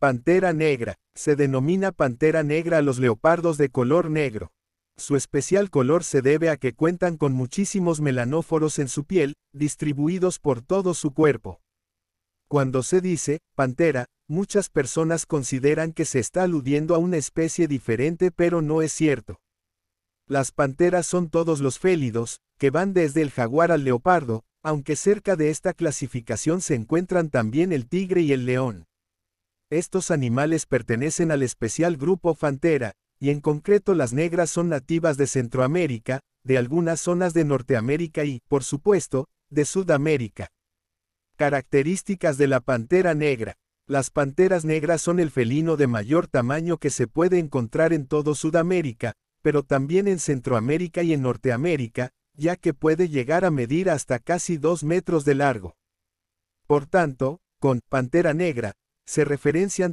Pantera negra. Se denomina pantera negra a los leopardos de color negro. Su especial color se debe a que cuentan con muchísimos melanóforos en su piel, distribuidos por todo su cuerpo. Cuando se dice, pantera, muchas personas consideran que se está aludiendo a una especie diferente pero no es cierto. Las panteras son todos los félidos, que van desde el jaguar al leopardo, aunque cerca de esta clasificación se encuentran también el tigre y el león. Estos animales pertenecen al especial grupo Fantera, y en concreto las negras son nativas de Centroamérica, de algunas zonas de Norteamérica y, por supuesto, de Sudamérica. Características de la pantera negra. Las panteras negras son el felino de mayor tamaño que se puede encontrar en todo Sudamérica, pero también en Centroamérica y en Norteamérica, ya que puede llegar a medir hasta casi 2 metros de largo. Por tanto, con pantera negra, se referencian